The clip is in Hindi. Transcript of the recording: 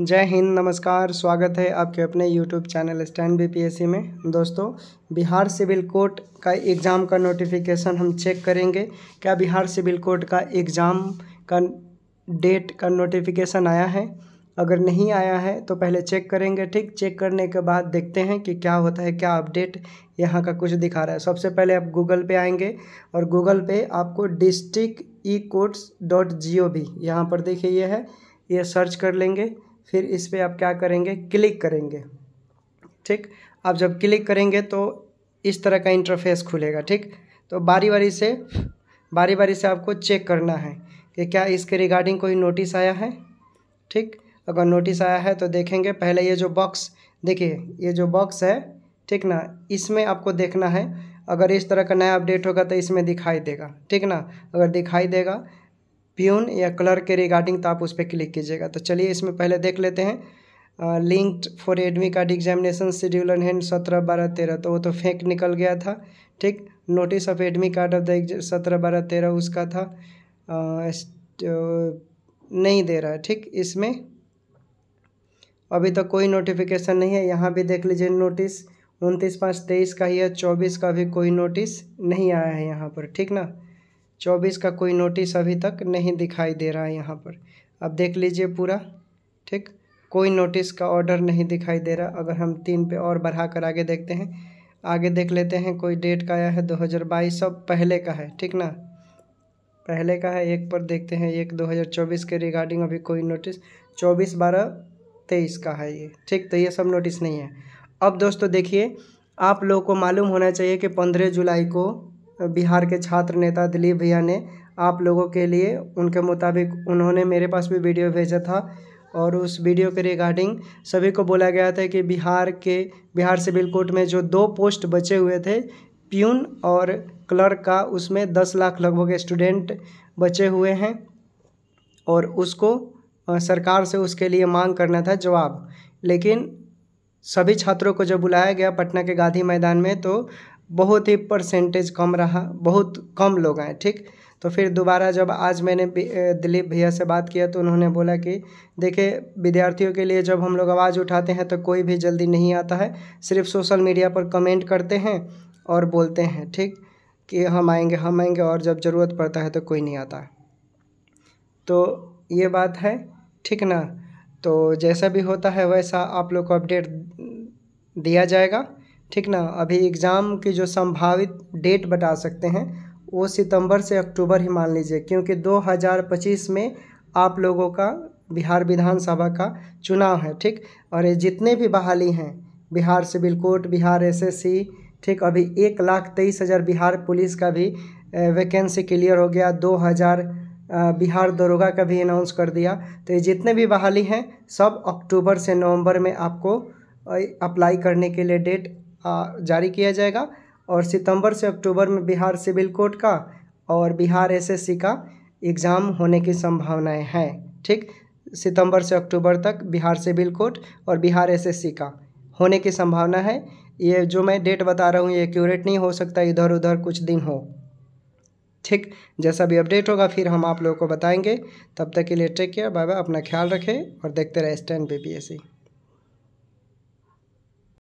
जय हिंद नमस्कार स्वागत है आपके अपने यूट्यूब चैनल स्टैंड बी में दोस्तों बिहार सिविल कोर्ट का एग्ज़ाम का नोटिफिकेशन हम चेक करेंगे क्या बिहार सिविल कोर्ट का एग्ज़ाम का डेट का नोटिफिकेशन आया है अगर नहीं आया है तो पहले चेक करेंगे ठीक चेक करने के बाद देखते हैं कि क्या होता है क्या अपडेट यहाँ का कुछ दिखा रहा है सबसे पहले आप गूगल पे आएंगे और गूगल पे आपको district e courts dot G O यहाँ पर देखिए ये है ये सर्च कर लेंगे फिर इस पर आप क्या करेंगे क्लिक करेंगे ठीक आप जब क्लिक करेंगे तो इस तरह का इंटरफेस खुलेगा ठीक तो बारी बारी से बारी बारी से आपको चेक करना है कि क्या इसके रिगार्डिंग कोई नोटिस आया है ठीक अगर नोटिस आया है तो देखेंगे पहले ये जो बॉक्स देखिए ये जो बॉक्स है ठीक ना इसमें आपको देखना है अगर इस तरह का नया अपडेट होगा तो इसमें दिखाई देगा ठीक ना अगर दिखाई देगा प्यून या कलर के रिगार्डिंग तो आप उस पर क्लिक कीजिएगा तो चलिए इसमें पहले देख लेते हैं linked for admit card examination schedule and hand सत्रह बारह तेरह तो वो तो फेंक निकल गया था ठीक notice of admit card of the सत्रह बारह तेरह उसका था आ, नहीं दे रहा है ठीक इसमें अभी तक तो कोई नोटिफिकेशन नहीं है यहाँ भी देख लीजिए नोटिस उनतीस पाँच तेईस का ही है चौबीस का भी कोई नोटिस नहीं आया है यहाँ पर ठीक ना चौबीस का कोई नोटिस अभी तक नहीं दिखाई दे रहा है यहाँ पर अब देख लीजिए पूरा ठीक कोई नोटिस का ऑर्डर नहीं दिखाई दे रहा अगर हम तीन पे और बढ़ा कर आगे देखते हैं आगे देख लेते हैं कोई डेट का आया है 2022 सब पहले का है ठीक ना पहले का है एक पर देखते हैं एक 2024 के रिगार्डिंग अभी कोई नोटिस चौबीस बारह तेईस का है ये ठीक तो ये सब नोटिस नहीं है अब दोस्तों देखिए आप लोगों को मालूम होना चाहिए कि पंद्रह जुलाई को बिहार के छात्र नेता दिलीप भैया ने आप लोगों के लिए उनके मुताबिक उन्होंने मेरे पास भी वीडियो भेजा था और उस वीडियो के रिगार्डिंग सभी को बोला गया था कि बिहार के बिहार सिविल कोर्ट में जो दो पोस्ट बचे हुए थे प्यून और क्लर्क का उसमें दस लाख लगभग स्टूडेंट बचे हुए हैं और उसको सरकार से उसके लिए मांग करना था जवाब लेकिन सभी छात्रों को जब बुलाया गया पटना के गांधी मैदान में तो बहुत ही परसेंटेज कम रहा बहुत कम लोग आए ठीक तो फिर दोबारा जब आज मैंने दिलीप भैया से बात किया तो उन्होंने बोला कि देखिए विद्यार्थियों के लिए जब हम लोग आवाज़ उठाते हैं तो कोई भी जल्दी नहीं आता है सिर्फ सोशल मीडिया पर कमेंट करते हैं और बोलते हैं ठीक कि हम आएंगे हम आएंगे और जब ज़रूरत पड़ता है तो कोई नहीं आता तो ये बात है ठीक ना तो जैसा भी होता है वैसा आप लोग को अपडेट दिया जाएगा ठीक ना अभी एग्ज़ाम की जो संभावित डेट बता सकते हैं वो सितंबर से अक्टूबर ही मान लीजिए क्योंकि 2025 में आप लोगों का बिहार विधानसभा का चुनाव है ठीक और ये जितने भी बहाली हैं Bihar civil court Bihar SSC ठीक अभी एक लाख तेईस हज़ार बिहार पुलिस का भी वैकेंसी क्लियर हो गया दो हज़ार बिहार दरोगा का भी अनाउंस कर दिया तो ये जितने भी बहाली हैं सब अक्टूबर से नवंबर में आपको अप्लाई करने के लिए डेट जारी किया जाएगा और सितंबर से अक्टूबर में बिहार सिविल कोर्ट का और बिहार एसएससी का एग्ज़ाम होने की संभावनाएं हैं ठीक सितंबर से अक्टूबर तक बिहार सिविल कोर्ट और बिहार एसएससी का होने की संभावना है ये जो मैं डेट बता रहा हूँ ये एक्यूरेट नहीं हो सकता इधर उधर कुछ दिन हो ठीक जैसा भी अपडेट होगा फिर हम आप लोगों को बताएंगे तब तक के लिए टेक केयर बाय बाय अपना ख्याल रखें और देखते रहे स्टैंड बी पी